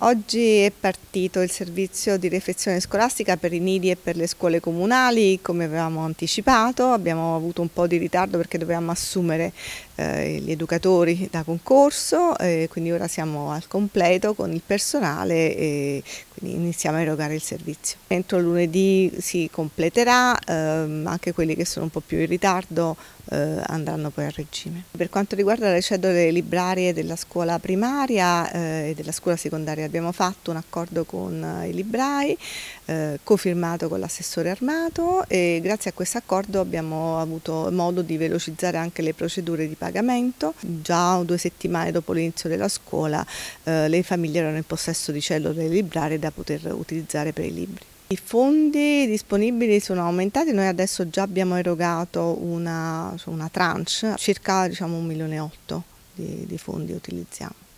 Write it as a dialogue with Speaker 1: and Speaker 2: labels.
Speaker 1: Oggi è partito il servizio di refezione scolastica per i nidi e per le scuole comunali, come avevamo anticipato, abbiamo avuto un po' di ritardo perché dovevamo assumere eh, gli educatori da concorso, eh, quindi ora siamo al completo con il personale e quindi iniziamo a erogare il servizio. Entro lunedì si completerà, ehm, anche quelli che sono un po' più in ritardo eh, andranno poi a regime. Per quanto riguarda le cedole librarie della scuola primaria eh, e della scuola secondaria abbiamo fatto un accordo con eh, i librai, eh, cofirmato con l'assessore armato e grazie a questo accordo abbiamo avuto modo di velocizzare anche le procedure di pagamento. Già due settimane dopo l'inizio della scuola eh, le famiglie erano in possesso di cedole librarie da poter utilizzare per i libri. I fondi disponibili sono aumentati, noi adesso già abbiamo erogato una, una tranche, circa diciamo 1 milione e otto di, di fondi utilizziamo.